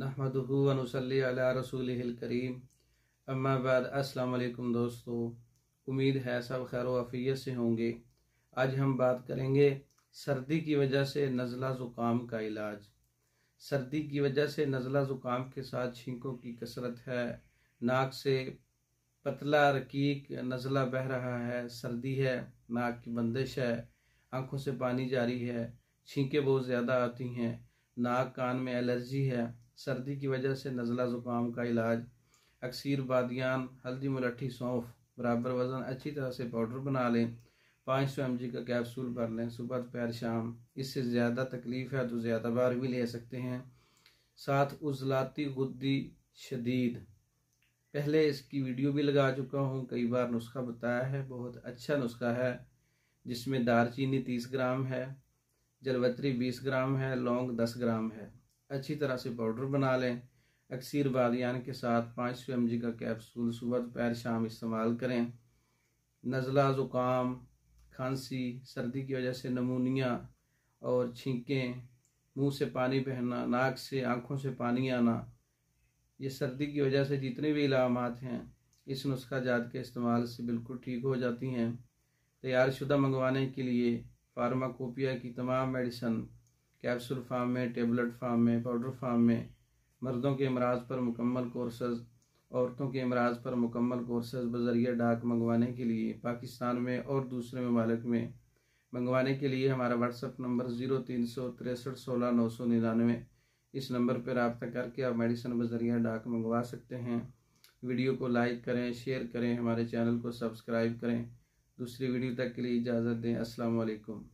नहमदून नहमदनसली रसूल करीम अम्माबाद बाद असलकुम दोस्तों उम्मीद है सब खैर वफ़ीत से होंगे आज हम बात करेंगे सर्दी की वजह से नज़ला ज़ुकाम का इलाज सर्दी की वजह से नज़ला ज़ुकाम के साथ छींकों की कसरत है नाक से पतला रकीक नज़ला बह रहा है सर्दी है नाक की बंदिश है आँखों से पानी जारी है छींकें बहुत ज़्यादा आती हैं नाक कान में एलर्जी है सर्दी की वजह से नज़ला ज़ुकाम का इलाज अक्सर बादियान हल्दी मलट्ठी सौंफ बराबर वज़न अच्छी तरह से पाउडर बना लें पाँच सौ एम जी का कैप्सूल भर लें सुबह दोपहर शाम इससे ज़्यादा तकलीफ़ है तो ज़्यादा बार भी ले सकते हैं साथ उजलाती गुद्दी शदीद पहले इसकी वीडियो भी लगा चुका हूँ कई बार नुस्खा बताया है बहुत अच्छा नुस्खा है जिसमें दारचीनी तीस ग्राम है जलवत्री बीस ग्राम है लौंग दस ग्राम है अच्छी तरह से पाउडर बना लें अक्सर बालियान के साथ पाँच सौ एम का कैप्सूल सुबह दोपहर शाम इस्तेमाल करें नज़ला ज़ुकाम खांसी सर्दी की वजह से नमूनिया और छींकें मुंह से पानी बहना नाक से आंखों से पानी आना ये सर्दी की वजह से जितने भी इलामत हैं इस नुस्खा जात के इस्तेमाल से बिल्कुल ठीक हो जाती हैं तैयार शुदा मंगवाने के लिए फार्माकोपिया की तमाम मेडिसन कैप्सूल फार्म में टेबलेट फार्म में पाउडर फार्म में मर्दों के अमराज पर मुकम्मल कोर्सेज औरतों के अमराज पर मुकम्मल कोर्सेज बजरिया डाक मंगवाने के लिए पाकिस्तान में और दूसरे ममालिक में मंगवाने के लिए हमारा व्हाट्सअप नंबर ज़ीरो तीन सौ तिरसठ सोलह नौ सौ निन्यानवे इस नंबर पर रबता करके आप मेडिसन बजरिया डाक मंगवा सकते हैं वीडियो को लाइक करें शेयर करें हमारे चैनल को सब्सक्राइब करें दूसरी वीडियो तक के लिए इजाज़त दें असलकम